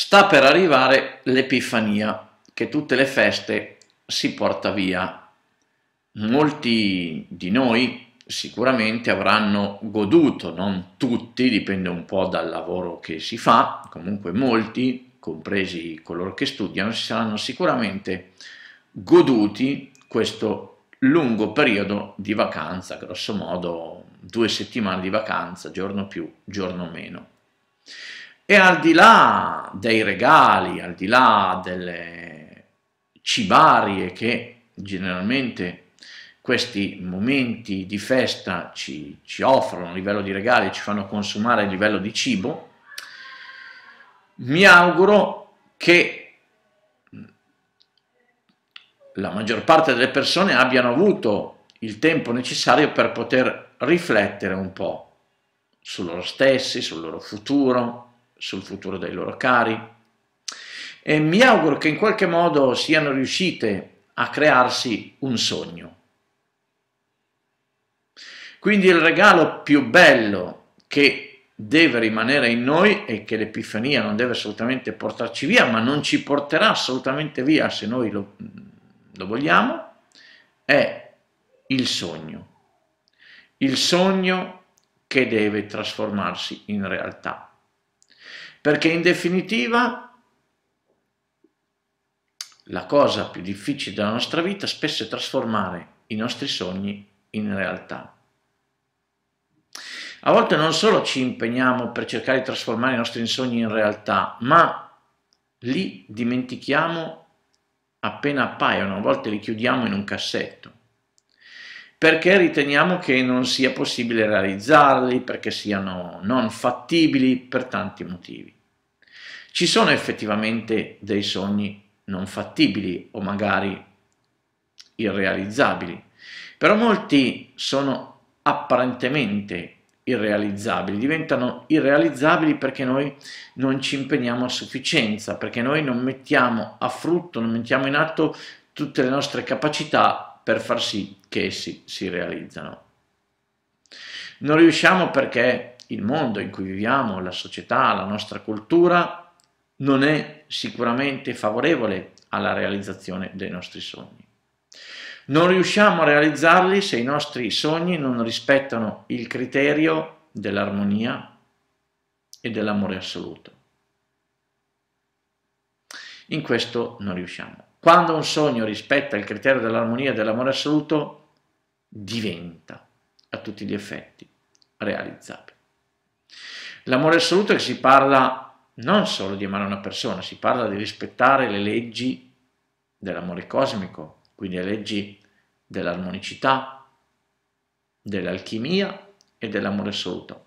Sta per arrivare l'Epifania, che tutte le feste si porta via. Molti di noi sicuramente avranno goduto, non tutti, dipende un po' dal lavoro che si fa, comunque molti, compresi coloro che studiano, si saranno sicuramente goduti questo lungo periodo di vacanza, grosso modo due settimane di vacanza, giorno più, giorno meno. E al di là dei regali, al di là delle cibarie che generalmente questi momenti di festa ci, ci offrono a livello di regali, ci fanno consumare a livello di cibo, mi auguro che la maggior parte delle persone abbiano avuto il tempo necessario per poter riflettere un po' su loro stessi, sul loro futuro, sul futuro dei loro cari. E mi auguro che in qualche modo siano riuscite a crearsi un sogno. Quindi il regalo più bello che deve rimanere in noi e che l'Epifania non deve assolutamente portarci via, ma non ci porterà assolutamente via se noi lo, lo vogliamo, è il sogno. Il sogno che deve trasformarsi in realtà perché in definitiva la cosa più difficile della nostra vita spesso è trasformare i nostri sogni in realtà. A volte non solo ci impegniamo per cercare di trasformare i nostri sogni in realtà, ma li dimentichiamo appena appaiono, a volte li chiudiamo in un cassetto perché riteniamo che non sia possibile realizzarli, perché siano non fattibili per tanti motivi. Ci sono effettivamente dei sogni non fattibili o magari irrealizzabili, però molti sono apparentemente irrealizzabili, diventano irrealizzabili perché noi non ci impegniamo a sufficienza, perché noi non mettiamo a frutto, non mettiamo in atto tutte le nostre capacità per far sì che essi si realizzano. Non riusciamo perché il mondo in cui viviamo, la società, la nostra cultura non è sicuramente favorevole alla realizzazione dei nostri sogni. Non riusciamo a realizzarli se i nostri sogni non rispettano il criterio dell'armonia e dell'amore assoluto. In questo non riusciamo. Quando un sogno rispetta il criterio dell'armonia e dell'amore assoluto, diventa a tutti gli effetti realizzabile. L'amore assoluto è che si parla non solo di amare una persona, si parla di rispettare le leggi dell'amore cosmico, quindi le leggi dell'armonicità, dell'alchimia e dell'amore assoluto.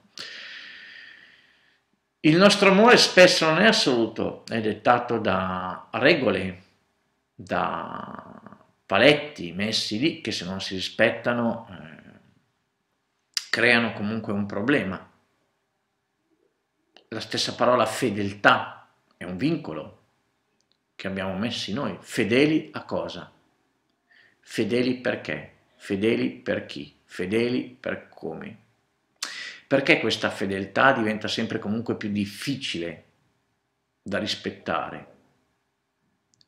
Il nostro amore spesso non è assoluto, è dettato da regole, da paletti messi lì che se non si rispettano eh, creano comunque un problema. La stessa parola fedeltà è un vincolo che abbiamo messi noi, fedeli a cosa? Fedeli perché? Fedeli per chi? Fedeli per come? Perché questa fedeltà diventa sempre comunque più difficile da rispettare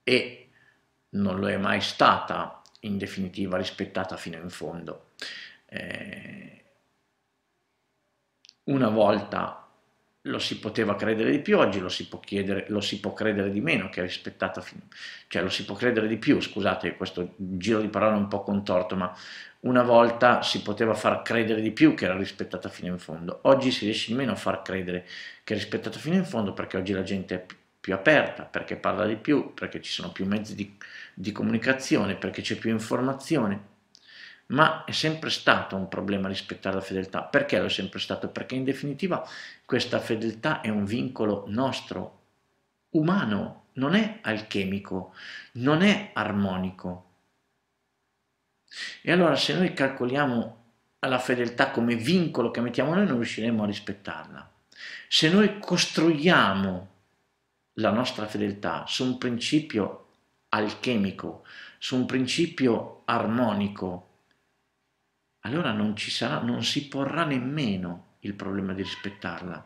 e non lo è mai stata in definitiva rispettata fino in fondo. Eh, una volta lo si poteva credere di più, oggi lo si può, chiedere, lo si può credere di meno che è rispettata fino, cioè lo si può credere di più, scusate questo giro di parole un po' contorto, ma una volta si poteva far credere di più che era rispettata fino in fondo, oggi si riesce meno a far credere che è rispettata fino in fondo perché oggi la gente è più più aperta, perché parla di più, perché ci sono più mezzi di, di comunicazione, perché c'è più informazione. Ma è sempre stato un problema rispettare la fedeltà. Perché lo è sempre stato? Perché in definitiva questa fedeltà è un vincolo nostro, umano, non è alchemico, non è armonico. E allora se noi calcoliamo la fedeltà come vincolo che mettiamo noi, non riusciremo a rispettarla. Se noi costruiamo la nostra fedeltà su un principio alchemico, su un principio armonico, allora non ci sarà, non si porrà nemmeno il problema di rispettarla,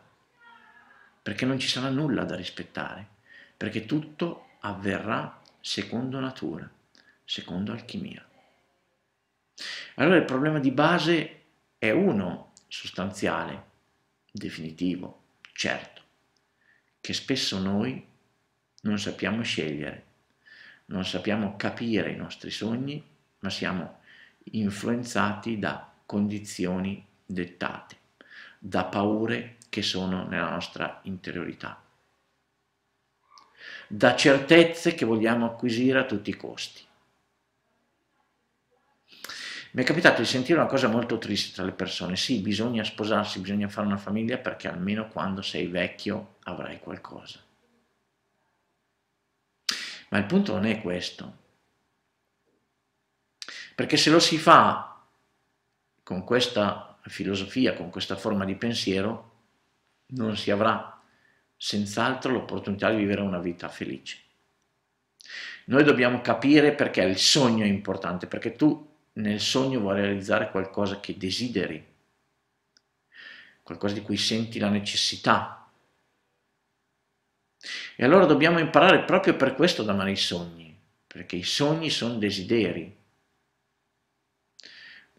perché non ci sarà nulla da rispettare, perché tutto avverrà secondo natura, secondo alchimia. Allora il problema di base è uno, sostanziale, definitivo, certo che spesso noi non sappiamo scegliere, non sappiamo capire i nostri sogni, ma siamo influenzati da condizioni dettate, da paure che sono nella nostra interiorità, da certezze che vogliamo acquisire a tutti i costi. Mi è capitato di sentire una cosa molto triste tra le persone, sì bisogna sposarsi, bisogna fare una famiglia perché almeno quando sei vecchio avrai qualcosa. Ma il punto non è questo, perché se lo si fa con questa filosofia, con questa forma di pensiero, non si avrà senz'altro l'opportunità di vivere una vita felice. Noi dobbiamo capire perché il sogno è importante, perché tu nel sogno vuoi realizzare qualcosa che desideri, qualcosa di cui senti la necessità. E allora dobbiamo imparare proprio per questo ad amare i sogni, perché i sogni sono desideri.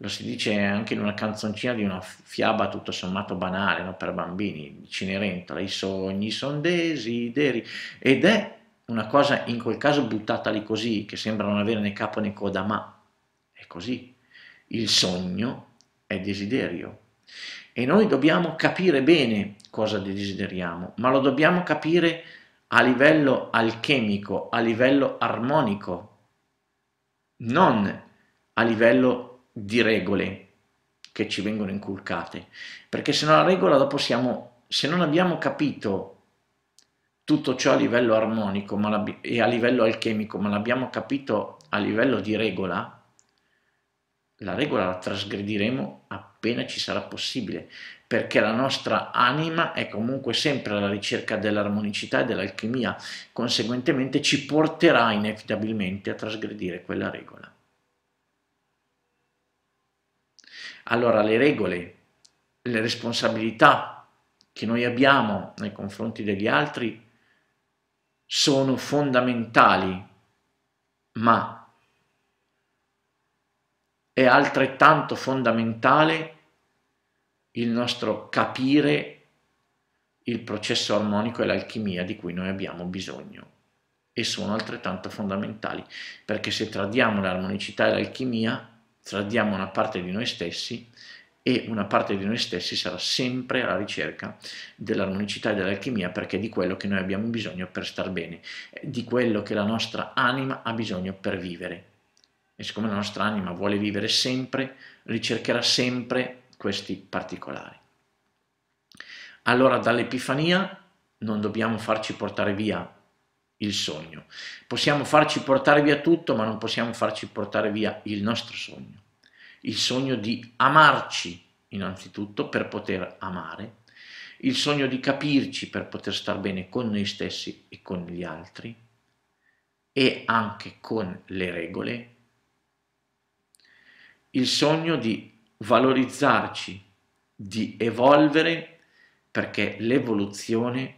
Lo si dice anche in una canzoncina di una fiaba tutto sommato banale, no? per bambini, Cenerentola, i sogni sono desideri, ed è una cosa in quel caso buttata lì così, che sembra non avere né capo né coda, ma così. Il sogno è desiderio e noi dobbiamo capire bene cosa desideriamo, ma lo dobbiamo capire a livello alchemico, a livello armonico, non a livello di regole che ci vengono inculcate, perché se no la regola dopo siamo, se non abbiamo capito tutto ciò a livello armonico e a livello alchemico, ma l'abbiamo capito a livello di regola, la regola la trasgrediremo appena ci sarà possibile, perché la nostra anima è comunque sempre alla ricerca dell'armonicità e dell'alchimia, conseguentemente ci porterà inevitabilmente a trasgredire quella regola. Allora le regole, le responsabilità che noi abbiamo nei confronti degli altri sono fondamentali, ma è altrettanto fondamentale il nostro capire il processo armonico e l'alchimia di cui noi abbiamo bisogno e sono altrettanto fondamentali perché se tradiamo l'armonicità e l'alchimia tradiamo una parte di noi stessi e una parte di noi stessi sarà sempre alla ricerca dell'armonicità e dell'alchimia perché è di quello che noi abbiamo bisogno per star bene, di quello che la nostra anima ha bisogno per vivere. E siccome la nostra anima vuole vivere sempre, ricercherà sempre questi particolari. Allora dall'Epifania non dobbiamo farci portare via il sogno. Possiamo farci portare via tutto, ma non possiamo farci portare via il nostro sogno. Il sogno di amarci innanzitutto per poter amare, il sogno di capirci per poter star bene con noi stessi e con gli altri e anche con le regole il sogno di valorizzarci, di evolvere, perché l'evoluzione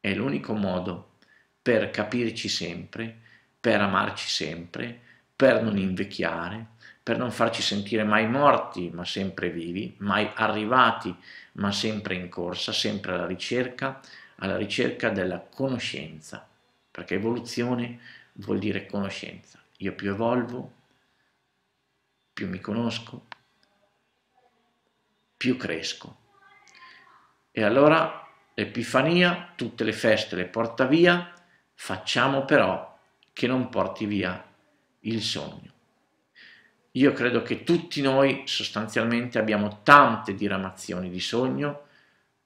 è l'unico modo per capirci sempre, per amarci sempre, per non invecchiare, per non farci sentire mai morti ma sempre vivi, mai arrivati ma sempre in corsa, sempre alla ricerca, alla ricerca della conoscenza, perché evoluzione vuol dire conoscenza. Io più evolvo, più mi conosco, più cresco. E allora l'Epifania, tutte le feste le porta via, facciamo però che non porti via il sogno. Io credo che tutti noi sostanzialmente abbiamo tante diramazioni di sogno,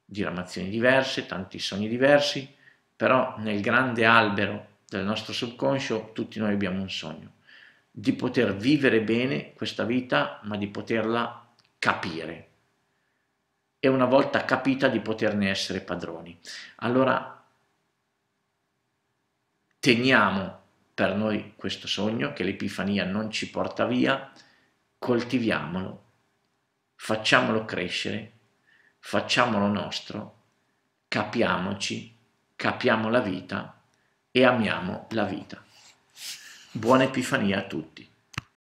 diramazioni diverse, tanti sogni diversi, però nel grande albero del nostro subconscio tutti noi abbiamo un sogno di poter vivere bene questa vita, ma di poterla capire. E una volta capita di poterne essere padroni. Allora teniamo per noi questo sogno che l'Epifania non ci porta via, coltiviamolo, facciamolo crescere, facciamolo nostro, capiamoci, capiamo la vita e amiamo la vita. Buona Epifania a tutti.